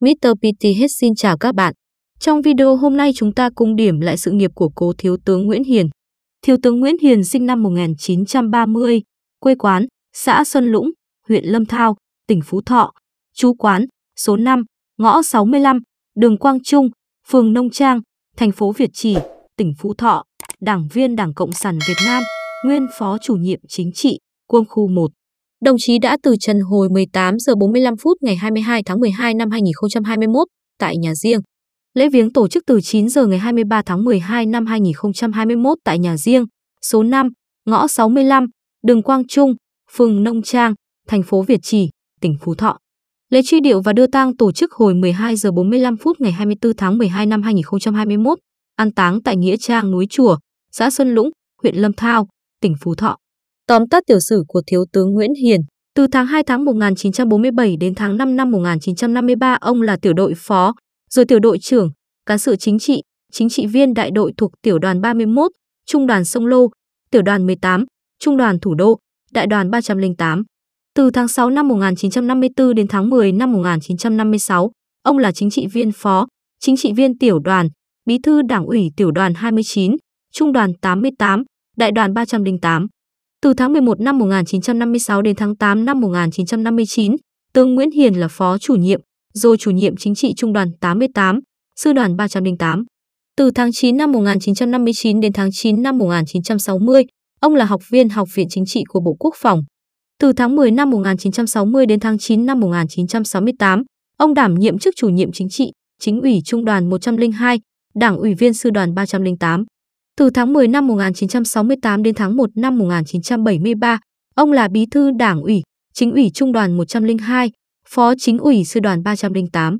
Mr. hết xin chào các bạn. Trong video hôm nay chúng ta cùng điểm lại sự nghiệp của cố Thiếu tướng Nguyễn Hiền. Thiếu tướng Nguyễn Hiền sinh năm 1930, quê quán, xã Xuân Lũng, huyện Lâm Thao, tỉnh Phú Thọ, chú quán, số 5, ngõ 65, đường Quang Trung, phường Nông Trang, thành phố Việt Trì, tỉnh Phú Thọ, đảng viên Đảng Cộng sản Việt Nam, nguyên phó chủ nhiệm chính trị, quân khu 1. Đồng chí đã từ trần hồi 18 giờ 45 phút ngày 22 tháng 12 năm 2021 tại nhà riêng. Lễ viếng tổ chức từ 9 giờ ngày 23 tháng 12 năm 2021 tại nhà riêng, số 5, ngõ 65, đường Quang Trung, phường Nông Trang, thành phố Việt Trì, tỉnh Phú Thọ. Lễ truy điệu và đưa tang tổ chức hồi 12 giờ 45 phút ngày 24 tháng 12 năm 2021, an táng tại nghĩa trang núi Chùa, xã Xuân Lũng, huyện Lâm Thao, tỉnh Phú Thọ. Tóm tắt tiểu sử của Thiếu tướng Nguyễn Hiền, từ tháng 2 tháng 1947 đến tháng 5 năm 1953 ông là tiểu đội phó, rồi tiểu đội trưởng, cán sự chính trị, chính trị viên đại đội thuộc tiểu đoàn 31, trung đoàn Sông Lô, tiểu đoàn 18, trung đoàn Thủ đô, đại đoàn 308. Từ tháng 6 năm 1954 đến tháng 10 năm 1956, ông là chính trị viên phó, chính trị viên tiểu đoàn, bí thư đảng ủy tiểu đoàn 29, trung đoàn 88, đại đoàn 308. Từ tháng 11 năm 1956 đến tháng 8 năm 1959, tướng Nguyễn Hiền là phó chủ nhiệm, rồi chủ nhiệm chính trị trung đoàn 88, sư đoàn 308. Từ tháng 9 năm 1959 đến tháng 9 năm 1960, ông là học viên Học viện Chính trị của Bộ Quốc phòng. Từ tháng 10 năm 1960 đến tháng 9 năm 1968, ông đảm nhiệm chức chủ nhiệm chính trị, chính ủy trung đoàn 102, đảng ủy viên sư đoàn 308. Từ tháng 10 năm 1968 đến tháng 1 năm 1973, ông là bí thư đảng ủy, chính ủy trung đoàn 102, phó chính ủy sư đoàn 308.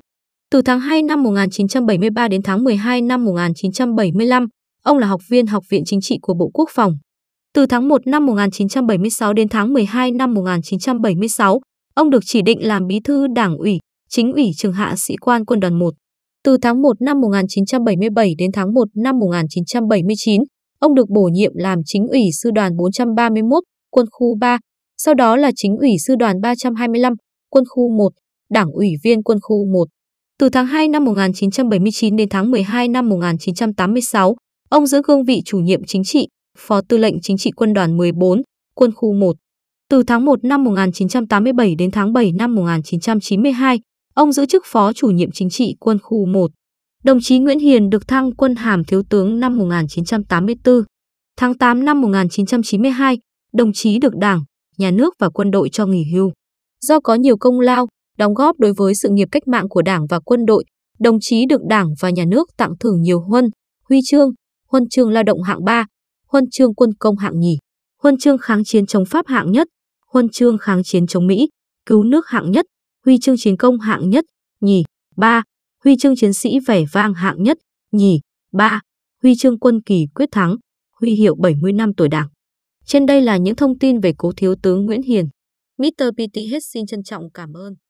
Từ tháng 2 năm 1973 đến tháng 12 năm 1975, ông là học viên Học viện Chính trị của Bộ Quốc phòng. Từ tháng 1 năm 1976 đến tháng 12 năm 1976, ông được chỉ định làm bí thư đảng ủy, chính ủy trường hạ sĩ quan quân đoàn 1. Từ tháng 1 năm 1977 đến tháng 1 năm 1979, ông được bổ nhiệm làm chính ủy sư đoàn 431, quân khu 3, sau đó là chính ủy sư đoàn 325, quân khu 1, đảng ủy viên quân khu 1. Từ tháng 2 năm 1979 đến tháng 12 năm 1986, ông giữ cương vị chủ nhiệm chính trị, phó tư lệnh chính trị quân đoàn 14, quân khu 1. Từ tháng 1 năm 1987 đến tháng 7 năm 1992, Ông giữ chức phó chủ nhiệm chính trị quân khu 1. Đồng chí Nguyễn Hiền được thăng quân hàm thiếu tướng năm 1984. Tháng 8 năm 1992, đồng chí được Đảng, Nhà nước và quân đội cho nghỉ hưu. Do có nhiều công lao, đóng góp đối với sự nghiệp cách mạng của Đảng và quân đội, đồng chí được Đảng và Nhà nước tặng thưởng nhiều huân, huy chương, huân chương lao động hạng 3, huân chương quân công hạng nhì, huân chương kháng chiến chống Pháp hạng nhất, huân chương kháng chiến chống Mỹ, cứu nước hạng nhất, huy chương chiến công hạng nhất, nhì, ba, huy chương chiến sĩ vẻ vang hạng nhất, nhì, ba, huy chương quân kỳ quyết thắng, huy hiệu 70 năm tuổi Đảng. Trên đây là những thông tin về cố thiếu tướng Nguyễn Hiền. Mr. PT hết xin trân trọng cảm ơn.